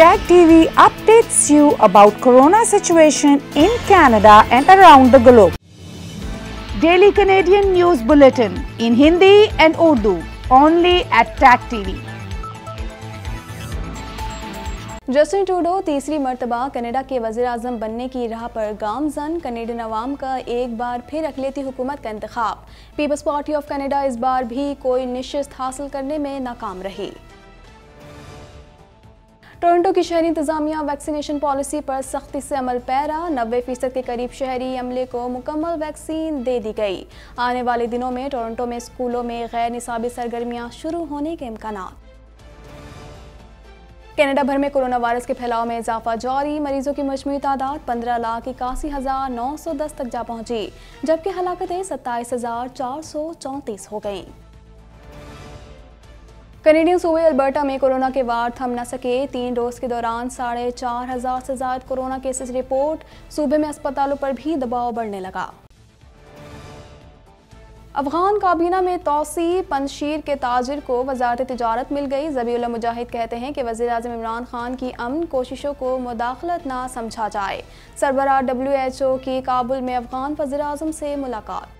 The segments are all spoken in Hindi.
Tag TV updates you about corona situation in Canada and around the globe. Daily Canadian News Bulletin in Hindi and Urdu only at Tag TV. Justin टूडो तीसरी मरतबा कनाडा के वजीर अजम बनने की राह पर गामजन कनेडियन आवाम का एक बार फिर अकलेती हुकूमत का इंतखब पीपल्स पार्टी ऑफ कनाडा इस बार भी कोई निश्चित हासिल करने में नाकाम रही टोरंटो की शहरी इंतजामिया वैक्सीनेशन पॉलिसी पर सख्ती से अमल पैरा नब्बे फीसद के करीब शहरी अमले को मुकम्मल वैक्सीन दे दी गई आने वाले दिनों में टोरंटो में स्कूलों में गैर निसाबी सरगर्मियाँ शुरू होने के इम्कान कनाडा भर में कोरोना वायरस के फैलाव में इजाफा जारी मरीजों की मजमू तादाद पंद्रह लाख इक्यासी हज़ार नौ सौ दस तक जा पहुंची जबकि हलाकतें सत्ताईस हज़ार चार सौ चौंतीस हो गईं कनेडियन सूबे अल्बर्टा में कोरोना के वार थम न सके तीन रोज के दौरान साढ़े चार हजार से ज्यादा कोरोना केसेस रिपोर्ट सूबे में अस्पतालों पर भी दबाव बढ़ने लगा अफगान काबीना में तोसी पंशीर के ताजिर को वजारत तजारत मिल गई जबी मुजाहिद कहते हैं कि वजी अजम इमरान खान की अमन कोशिशों को मुदाखलत ना समझा जाए सरबराह डब्ल्यू एच ओ की काबुल में अफगान वजी अजम से मुलाकात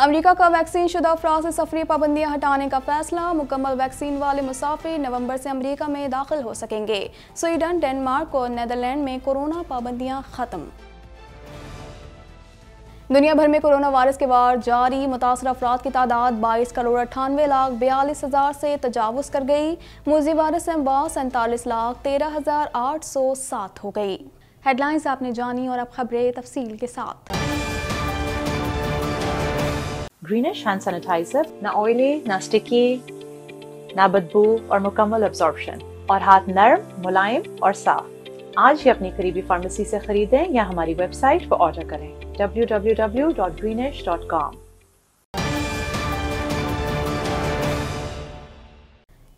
अमेरिका का वैक्सीन शुदा फ्रांस से सफरी पाबंदियां हटाने का फैसला मुकम्मल वैक्सीन वाले मुसाफिर नवंबर से अमेरिका में दाखिल हो सकेंगे स्वीडन डेनमार्क और नैदरलैंड में कोरोना पाबंदियां खत्म दुनिया भर में कोरोना वायरस के बाद जारी मुतासर अफराद की तादाद बाईस करोड़ अट्ठानवे लाख बयालीस हज़ार से तजावज़ कर गई मुजी वायरस अम्बा सैंतालीस लाख तेरह हज़ार आठ सौ सात हो गई हेडलाइंस आपने जानी और अब खबरें तफसील के साथ greenish hand sanitizer, ना oily, ना sticky, ना बदबू और मुकम्मल absorption और हाथ नर्म मुलायम और साफ आज ही अपनी करीबी फार्मेसी से खरीदें या हमारी वेबसाइट पर ऑर्डर करें www.greenish.com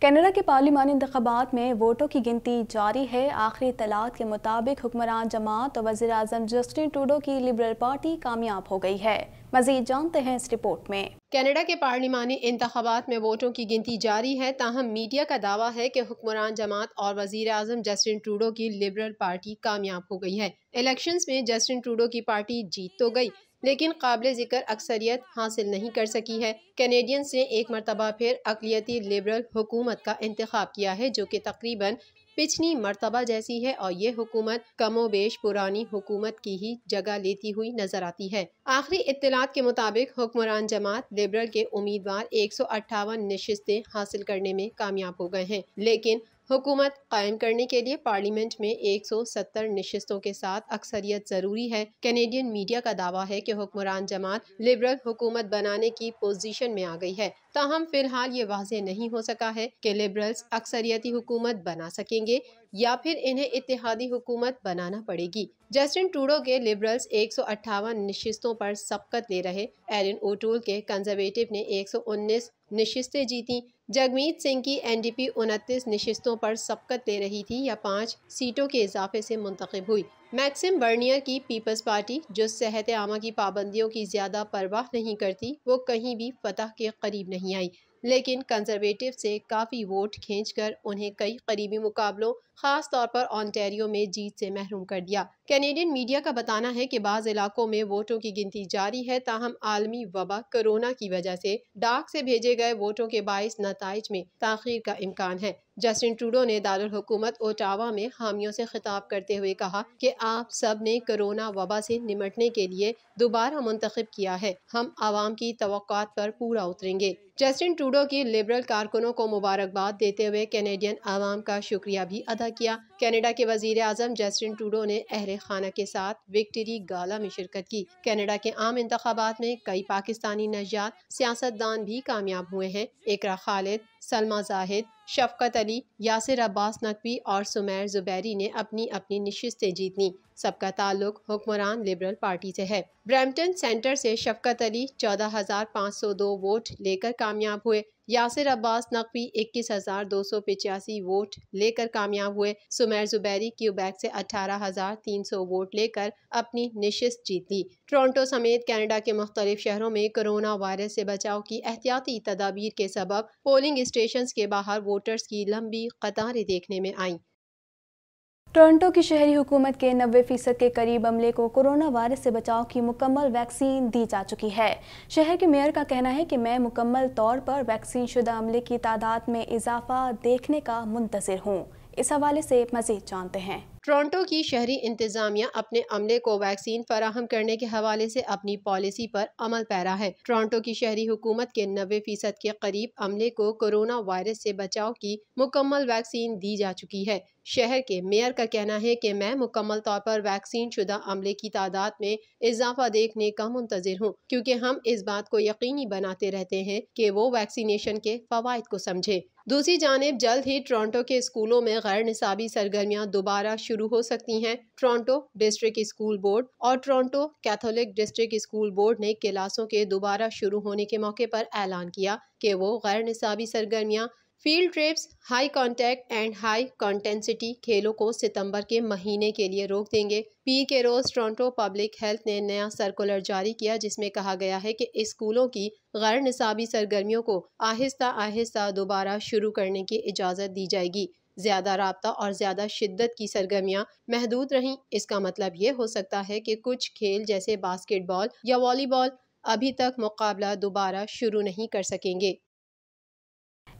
कनाडा के पार्लिमानी इंतबात में वोटों की गिनती जारी है आखिरी तलाक के मुताबिक हुक्मरान जमात और वजी अजम जस्टिन टूडो की लिबरल पार्टी कामयाब हो गई है मजीद जानते हैं इस रिपोर्ट में कनाडा के पार्लिमानी इंतबात में वोटों की गिनती जारी है ताहम मीडिया का दावा है कि हुक्मरान जमात और वजीर अजम जस्टिन टूडो की लिबरल पार्टी कामयाब हो गई है इलेक्शंस में जस्टिन टूडो की पार्टी जीत तो गई लेकिन काबिल ज़िक्र अक्सरियत हासिल नहीं कर सकी है कैनेडियंस ने एक मरतबा फिर अकलीती लिबरल हुकूमत का इंतखब किया है जो कि तकरीबन पिछली मरतबा जैसी है और ये हुकूमत कमोबेश पुरानी हुकूमत की ही जगह लेती हुई नजर आती है आखिरी इतलात के मुताबिक हुक्मरान जमात लिबरल के उम्मीदवार एक सौ अट्ठावन नशस्तें हासिल करने में कामयाब हो गए हैं लेकिन हुकूमत कायम करने के लिए पार्लियामेंट में 170 नशस्तों के साथ अक्सरियत ज़रूरी है कैनेडियन मीडिया का दावा है कि हुक्मरान जमात लिबरल हुकूमत बनाने की पोजीशन में आ गई है ताहम फिलहाल ये वाजह नहीं हो सका है कि लिबरल्स अक्सरियती हुकूमत बना सकेंगे या फिर इन्हें इतिहादी हुकूमत बनाना पड़ेगी जस्टिन ट्रूडो के लिबरल्स एक नशिस्तों पर सबकत ले रहे एरिन ओटूल के कंजर्वेटिव ने 119 निशिस्तें जीती जगमीत सिंह की एनडीपी उनतीस नशिस्तों पर सबकत ले रही थी या पाँच सीटों के इजाफे से मुंतखब हुई मैक्सिम बर्नियर की पीपल्स पार्टी जो सेहत आमा की पाबंदियों की ज़्यादा परवाह नहीं करती वो कहीं भी फतह के करीब नहीं आई लेकिन कंजर्वेटिव से काफ़ी वोट खींचकर उन्हें कई करीबी मुकाबलों खास तौर पर ऑनटेरियो में जीत से महरूम कर दिया कैनेडियन मीडिया का बताना है कि बाज़ इलाकों में वोटों की गिनती जारी है ताहम आलमी वबा कोरोना की वजह से डाक से भेजे गए वोटों के बायस नतज में तखिर का इम्कान है जस्टिन ट्रूडो ने दारकूमत ओटावा में हामियों से खिताब करते हुए कहा कि आप सब ने कोरोना वबा से निमटने के लिए दोबारा मुंतखब किया है हम आवाम की तो पर पूरा उतरेंगे जस्टिन ट्रूडो की लिबरल कारकुनों को मुबारकबाद देते हुए कैनेडियन आवाम का शुक्रिया भी अदा किया कनाडा के वजीर अजम जस्टिन टूडो ने अहर खाना के साथ विक्टरी गाला में शिरकत की कनाडा के आम इंतबात में कई पाकिस्तानी नजात सियासतदान भी कामयाब हुए हैं एकरा खालिद सलमा जाहिद शफकत अली यासिर अब्बास नकवी और सुमैर जुबैरी ने अपनी अपनी नशस्तें जीतनी सबका ताल्लुक हुक्मरान लिबरल पार्टी से है ब्रैम्पटन सेंटर से शफकत अली 14,502 वोट लेकर कामयाब हुए यासिर अब्बास नकवी इक्कीस हजार दो सौ पिचासी वोट लेकर कामयाब हुए सुमेर जुबैरी क्यूबैक से अठारह हजार तीन सौ वोट लेकर अपनी निश्चित जीत ली टोरंटो समेत कनाडा के मुख्तलिफ शहरों में कोरोना वायरस से बचाव की एहतियाती तदाबीर के सबब पोलिंग स्टेशन के बाहर वोटर्स की लंबी कतारें देखने में आईं टोरंटो की शहरी हुकूमत के नबे फीसद के करीब अमले को कोरोना वायरस से बचाव की मुकम्मल वैक्सीन दी जा चुकी है शहर के मेयर का कहना है कि मैं मुकम्मल तौर पर वैक्सीन शुदा अमले की तादाद में इजाफा देखने का मुंतजर हूँ इस हवाले से मजीद जानते हैं टोरंटो की शहरी इंतजामिया अपने अमले को वैक्सीन फराहम करने के हवाले से अपनी पॉलिसी पर अमल पैरा है टोरंटो की शहरी हुकूमत के नबे फीसद के करीब अमले को कोरोना वायरस से बचाव की मुकम्मल वैक्सीन दी जा चुकी है शहर के मेयर का कहना है कि मैं मुकम्मल तौर पर वैक्सीन शुदा अमले की तादाद में इजाफा देखने का मुंतजर हूँ क्योंकि हम इस बात को यकीनी बनाते रहते हैं कि वो वैक्सीनेशन के फ़वाद को समझे दूसरी जानब जल्द ही टोरंटो के स्कूलों में गैर निसाबी सरगर्मियाँ दोबारा शुरू हो सकती हैं टोरंटो डिस्ट्रिक्ट स्कूल बोर्ड और Toronto Catholic District School Board ने क्लासों के दोबारा शुरू होने के मौके पर ऐलान किया कि वो गैर निसाबी सरगर्मियाँ field trips high contact and high intensity खेलों को सितंबर के महीने के लिए रोक देंगे पीर के रोज टोरंटो पब्लिक हेल्थ ने नया सर्कुलर जारी किया जिसमें कहा गया है कि स्कूलों की गैर निसाबी सरगर्मियों को आहिस्ता आहिस्ता दोबारा शुरू करने की इजाज़त दी जाएगी ज़्यादा रबता और ज़्यादा शिद्दत की सरगर्मियाँ महदूद रहीं इसका मतलब ये हो सकता है कि कुछ खेल जैसे बास्केटबॉल या वॉलीबॉल अभी तक मुकाबला दोबारा शुरू नहीं कर सकेंगे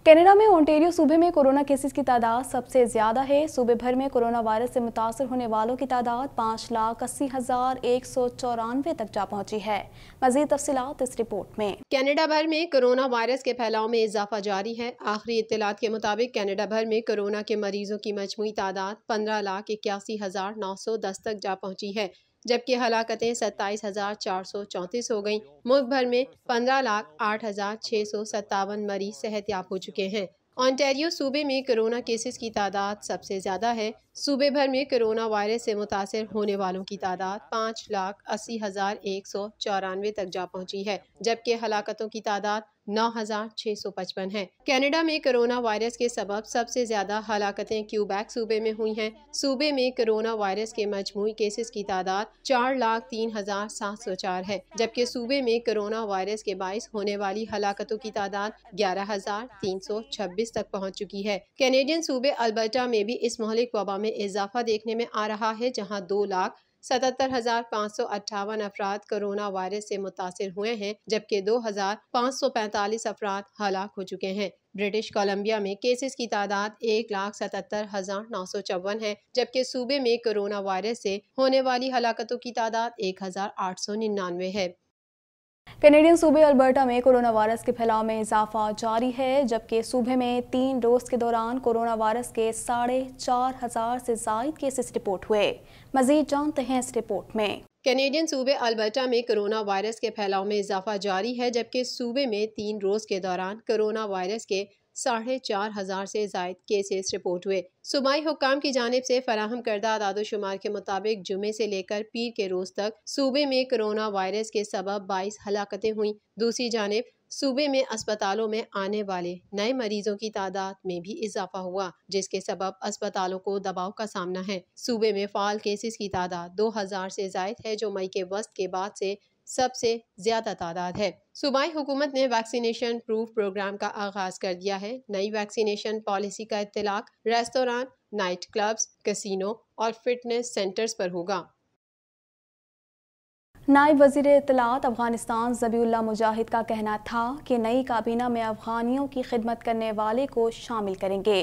कनाडा में ओंटेरियो सूबे में कोरोना केसेस की तादाद सबसे ज़्यादा है सूबे भर में कोरोना वायरस से मुतासर होने वालों की तादाद पाँच लाख अस्सी हज़ार एक सौ चौरानवे तक जा पहुंची है मजीद तफसीत इस रिपोर्ट में कनाडा भर में कोरोना वायरस के फैलाव में इजाफा जारी है आखिरी इतलात के मुताबिक कनाडा भर में कोरोना के मरीजों की मजमू तादाद पंद्रह लाख इक्यासी हज़ार नौ सौ दस तक जा पहुँची है जबकि हलाकतें सत्ताईस हज़ार चार सौ चौंतीस हो गयी मुल्क भर में पंद्रह लाख आठ हज़ार छः सौ सत्तावन मरीज सेहत याब हो चुके हैं ऑन्टेरियो सूबे में कोरोना केसेस की तादाद सबसे ज़्यादा है सूबे भर में कोरोना वायरस से मुतासर होने वालों की तादाद पाँच लाख अस्सी हज़ार एक सौ चौरानवे तक जा पहुंची है जबकि हलाकतों की तादाद 9,655 हैं। कनाडा में कोरोना वायरस के सबब सबसे ज्यादा हलाकतें क्यूबैक सूबे में हुई हैं। सूबे में कोरोना वायरस के मजमू केसेस की तादाद चार लाख तीन हजार सात सौ चार है जबकि सूबे में कोरोना वायरस के बायस होने वाली हलाकतों की तादाद ग्यारह हजार तीन सौ छब्बीस तक पहुँच चुकी है कैनेडियन सूबे अल्बर्टा में भी इस मोहलिक वबा में इजाफा देखने में आ रहा है जहाँ दो लाख सतहत्तर हजार पाँच सौ अट्ठावन अफराद कोरोना वायरस से मुतासर हुए हैं जबकि दो हजार पाँच सौ पैंतालीस अफराद हलाक हो चुके हैं ब्रिटिश कोलंबिया में केसेस की तादाद एक लाख सतहत्तर हजार नौ सौ चौवन है जबकि सूबे में कोरोना वायरस से होने वाली हलाकतों की तादाद एक हजार आठ सौ निन्यानवे है कैनेडियन सूबे अल्बर्टा में कोरोना वायरस के फैलाव में इजाफा जारी है जबकि सूबे में तीन रोज़ के दौरान कोरोना वायरस के साढ़े चार हज़ार से जायद केसेस रिपोर्ट हुए मजीद जानते हैं इस रिपोर्ट में कैनेडियन सूबे अल्बर्टा में कोरोना वायरस के फैलाव में इजाफा जारी है जबकि सूबे में तीन रोज़ के दौरान कोरोना वायरस के साढ़े चार हज़ार से जायद केसेस रिपोर्ट हुए सूबाई हुकाम की जानब से फराहम करदा शुमार के मुताबिक जुमे से लेकर पीर के रोज़ तक सूबे में कोरोना वायरस के सबब बाईस हलाकतें हुई दूसरी जानब सूबे में अस्पतालों में आने वाले नए मरीजों की तादाद में भी इजाफा हुआ जिसके सबब अस्पतालों को दबाव का सामना है सूबे में फाल केसेस की तादाद दो हजार से जायद है जो मई के वस्त के बाद से सबसे ज्यादा तादाद है सूबाई हुकूमत ने वैक्सीनेशन प्रूफ प्रोग्राम का आगाज़ कर दिया है नई वैक्सीनेशन पॉलिसी का इतलाक रेस्तोरान नाइट क्लब्स कसिनो और फिटनेस सेंटर्स पर होगा नायब वजीर इतलात अफगानिस्तान जबील्ला मुजाहिद का कहना था कि नई काबीना में अफगानियों की खिदमत करने वाले को शामिल करेंगे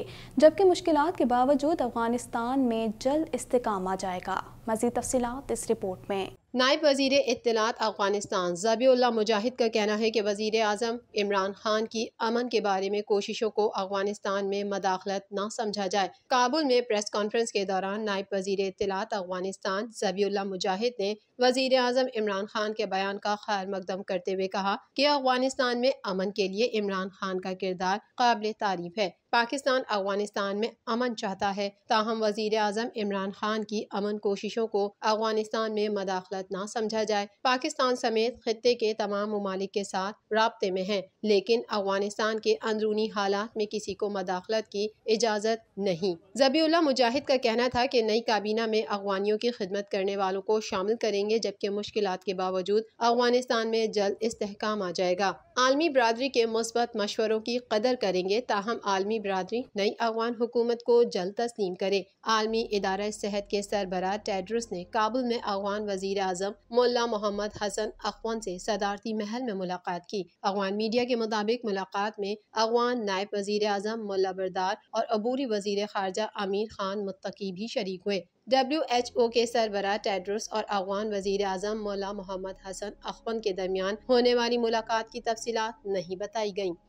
जबकि मुश्किल के बावजूद अफगानिस्तान में जल्द इस्तेकाम आ जाएगा मजीद तफसी इस रिपोर्ट में नायब वजीर इतलात अफगानिस्तान जबील्ला मुजाहिद का कहना है कि वजीर अजम इमरान खान की अमन के बारे में कोशिशों को अफगानिस्तान में मदाखलत न समझा जाए काबुल में प्रेस कॉन्फ्रेंस के दौरान नायब वजीर इतलात अफगानिस्तान जबील्ला मुजाहिद ने वज़ी अजम इमरान खान के बयान का खैर मकदम करते हुए कहा कि अफगानिस्तान में अमन के लिए इमरान खान का किरदार काबिल तारीफ है पाकिस्तान अफगानिस्तान में अमन चाहता है ताहम वजीर अजम इमरान खान की अमन कोशिशों को अफगानिस्तान में मदाखलत न समझा जाए पाकिस्तान समेत खत्े के तमाम ममालिक के साथ रबते में है लेकिन अफगानिस्तान के अंदरूनी हालात में किसी को मदाखलत की इजाज़त नहीं जबी मुजाहिद का कहना था की नई काबीना में अफगानियों की खिदमत करने वालों को शामिल करेंगे जबकि मुश्किल के बावजूद अफगानिस्तान में जल्द इसकाम आ जाएगा आलमी बरदरी के मुस्बत मशवरों की कदर करेंगे ताहम आलमी बरदरी नई अफगान हुकूमत को जल्द तस्लीम करे आलमी इदारा सेहत के सरबरा टेड्रस ने काबुल में अफगान वजीर अजम मोला मोहम्मद हसन अखवान से सदारती महल में मुलाकात की अफगान मीडिया के मुताबिक मुलाकात में अफगान नायब वजीर अजम मोला बरदार और अबूरी वजीर खारजा आमिर खान मुतकी भी शरीक हुए डब्ल्यू एच ओ के सरबरा टेड्रस और अफगान वजीर अजम मौला मोहम्मद हसन अखवान के दरमियान होने वाली मुलाकात की तफसीत नहीं बताई गयी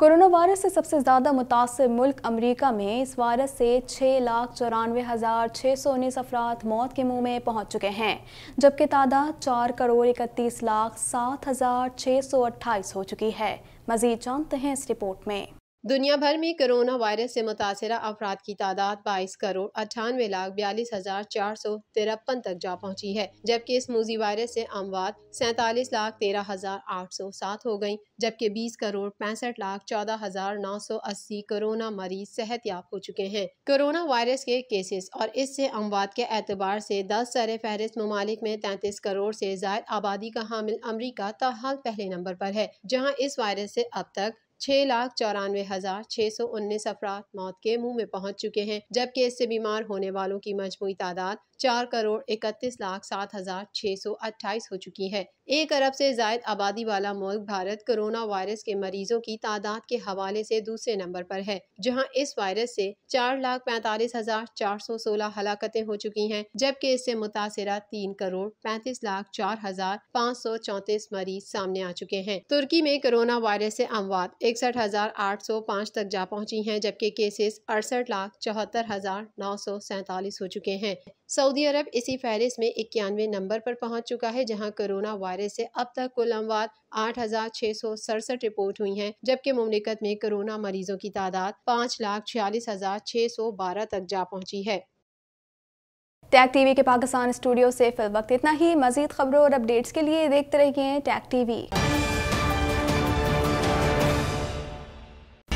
कोरोना वायरस से सबसे ज़्यादा मुतासर मुल्क अमेरिका में इस वायरस से छः लाख चौरानवे हज़ार छः सौ उन्नीस अफराद मौत के मुंह में पहुंच चुके हैं जबकि तादाद चार करोड़ इकतीस लाख सात हज़ार छः सौ अट्ठाईस हो चुकी है मज़ीद जानते हैं इस रिपोर्ट में दुनिया भर में कोरोना वायरस से मुतासर अफराद की तादाद बाईस करोड़ अट्ठानवे लाख बयालीस हजार चार सौ तिरपन तक जा पहुंची है जबकि इस मूजी वायरस से अमवात सैतालीस लाख तेरह हजार आठ सौ सात हो गयी जबकि बीस करोड़ पैंसठ लाख चौदह हजार नौ सौ अस्सी कोरोना मरीज सेहत याब हो चुके हैं कोरोना वायरस के केसेस और इससे अमवात के एतबार से दस सर फहरिस्त ममालिक में तैतीस करोड़ से जायद आबादी का हामिल अमरीका ताहाल पहले नंबर पर है जहाँ इस वायरस से अब तक छह लाख चौरानवे हजार छह सौ उन्नीस अफराद मौत के मुंह में पहुंच चुके हैं जबकि इससे बीमार होने वालों की मजमू तादाद चार करोड़ इकतीस लाख सात हजार छह सौ अट्ठाईस हो चुकी है एक अरब से जायद आबादी वाला मुल्क भारत कोरोना वायरस के मरीजों की तादाद के हवाले से दूसरे नंबर पर है जहां इस वायरस से चार लाख पैंतालीस हजार चार सौ सोलह हलाकते हो चुकी हैं जबकि इससे मुतासर तीन करोड़ पैंतीस लाख चार हजार पाँच सौ चौंतीस मरीज सामने आ चुके हैं तुर्की में कोरोना वायरस से अमवात इकसठ हजार आठ सौ पाँच तक जा पहुँची है जबकि केसेस अड़सठ लाख चौहत्तर हजार नौ सौ सैतालीस हो चुके हैं सऊदी अरब इसी फहरिस्त में इक्यानवे नंबर पर पहुंच चुका है जहां कोरोना वायरस से अब तक कुल अमवात आठ हजार छह सौ सड़सठ रिपोर्ट हुई हैं, जबकि ममलिकत में कोरोना मरीजों की तादाद पाँच लाख छियालीस हजार छह सौ बारह तक जा पहुंची है टैग टीवी के पाकिस्तान स्टूडियो से फिल वक्त इतना ही मजीद खबरों और अपडेट्स के लिए देखते रहिए टैग टीवी